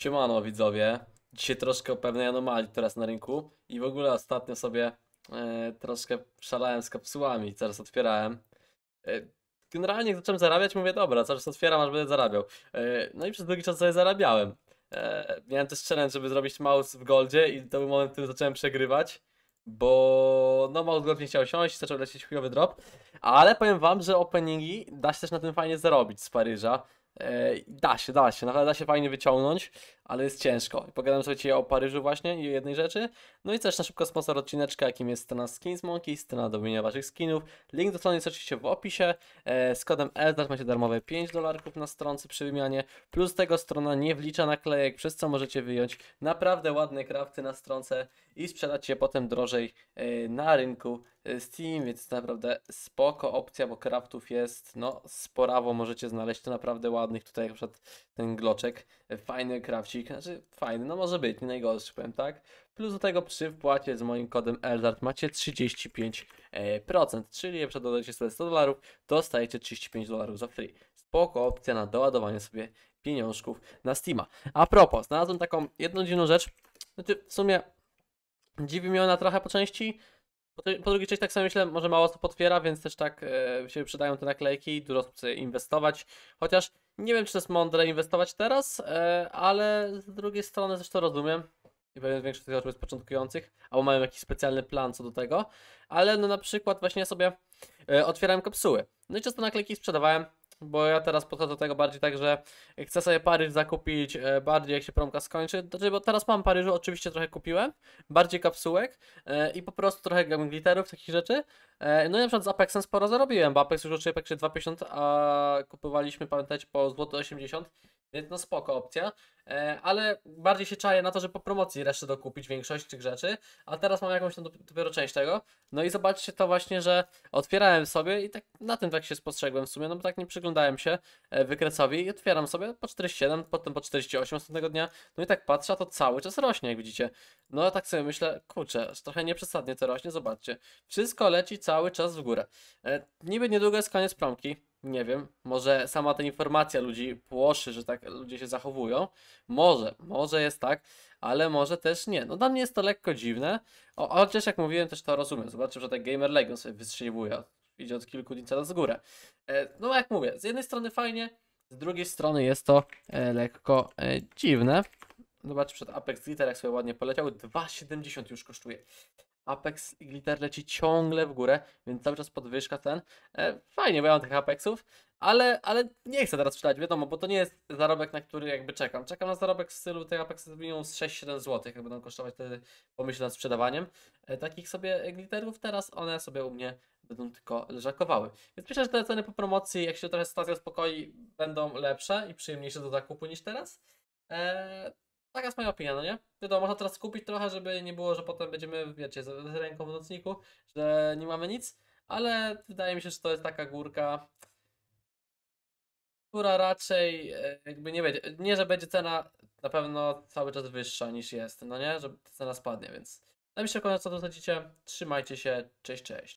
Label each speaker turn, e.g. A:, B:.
A: Siemano widzowie, dzisiaj troszkę o pewnej anomalii teraz na rynku i w ogóle ostatnio sobie e, troszkę szalałem z kapsułami, zaraz otwierałem. E, generalnie jak zacząłem zarabiać, mówię dobra, zaraz otwieram, aż będę zarabiał. E, no i przez długi czas sobie zarabiałem. E, miałem też challenge, żeby zrobić maus w goldzie i to był moment, w którym zacząłem przegrywać, bo no maus głównie nie chciał siąść, zaczął lecieć chujowy drop, ale powiem wam, że openingi da się też na tym fajnie zarobić z Paryża. E, da się, da się, naprawdę da się fajnie wyciągnąć, ale jest ciężko. Pogadam sobie o Paryżu właśnie i o jednej rzeczy. No i też na szybko sponsor odcineczka, jakim jest strona Skins Monkey, strona do wymienia waszych skinów. Link do strony jest oczywiście w opisie. E, z kodem ELDAR macie darmowe 5 dolarków na stronce przy wymianie. Plus tego strona nie wlicza naklejek, przez co możecie wyjąć naprawdę ładne krafty na stronce i sprzedać je potem drożej e, na rynku Steam, więc naprawdę spoko opcja, bo kraftów jest no sporawo, możecie znaleźć to naprawdę ładne ładnych tutaj, na przykład ten gloczek, fajny krawcik, znaczy fajny, no może być, nie najgorszy, powiem tak. Plus do tego przy wpłacie z moim kodem ELDART macie 35%, e, czyli na przykład dodajecie sobie 100 dolarów, dostajecie 35 dolarów za free. Spoko opcja na doładowanie sobie pieniążków na Steama. A propos, znalazłem taką jedną dziwną rzecz, znaczy w sumie dziwi mnie ona trochę po części, po, te, po drugiej części tak samo myślę, może mało osób otwiera, więc też tak e, się przydają te naklejki, dużo osób chce inwestować. Chociaż nie wiem, czy to jest mądre inwestować teraz, e, ale z drugiej strony też to rozumiem. I pewnie większość tych osób jest początkujących, albo mają jakiś specjalny plan co do tego. Ale no na przykład właśnie ja sobie e, otwierałem kapsuły. No i często naklejki sprzedawałem bo ja teraz podchodzę do tego bardziej tak, że chcę sobie Paryż zakupić e, bardziej jak się promka skończy, znaczy, bo teraz mam Paryżu, oczywiście trochę kupiłem, bardziej kapsułek e, i po prostu trochę glitterów, takich rzeczy, e, no i na przykład z Apexem sporo zarobiłem, bo Apex już oczywiście Apexie 2,50, a kupowaliśmy, pamiętajcie, po złoty 80 więc no spoko opcja, e, ale bardziej się czaję na to, że po promocji resztę dokupić większość tych rzeczy, a teraz mam jakąś tam dopiero część tego. No i zobaczcie to właśnie, że otwierałem sobie i tak na tym tak się spostrzegłem w sumie, no bo tak nie przyglądałem się e, wykresowi i otwieram sobie po 47, potem po 48 następnego dnia, no i tak patrzę, a to cały czas rośnie, jak widzicie. No a tak sobie myślę, kurczę, trochę nieprzesadnie to rośnie, zobaczcie. Wszystko leci cały czas w górę. E, niby niedługo jest koniec promki, nie wiem, może sama ta informacja ludzi płoszy, że tak ludzie się zachowują. Może, może jest tak, ale może też nie. No dla mnie jest to lekko dziwne, o, chociaż jak mówiłem też to rozumiem. Zobaczył, że ten tak Gamer Legion sobie wystrzeliwuje, idzie od kilku dni coraz górę. E, no jak mówię, z jednej strony fajnie, z drugiej strony jest to e, lekko e, dziwne. Zobacz przed Apex Glitter, jak sobie ładnie poleciał. 2,70 już kosztuje. Apex i Glitter leci ciągle w górę, więc cały czas podwyżka cen. E, fajnie, bo ja mam tych Apexów, ale, ale nie chcę teraz czytać, wiadomo, bo to nie jest zarobek, na który jakby czekam. Czekam na zarobek w stylu tych Apexy minimum z 6-7 zł, jak będą kosztować wtedy pomyśl nad sprzedawaniem. E, takich sobie Glitterów teraz one sobie u mnie będą tylko leżakowały. Więc myślę, że te ceny po promocji, jak się trochę sytuacja uspokoi, będą lepsze i przyjemniejsze do zakupu niż teraz. E, Taka jest moja opinia, no nie? Wiadomo, można teraz kupić trochę, żeby nie było, że potem będziemy, wiecie, z ręką w nocniku, że nie mamy nic, ale wydaje mi się, że to jest taka górka, która raczej e, jakby nie będzie, nie, że będzie cena na pewno cały czas wyższa niż jest, no nie? Że cena spadnie, więc mi się koniec, co tu sądzicie. Trzymajcie się, cześć, cześć.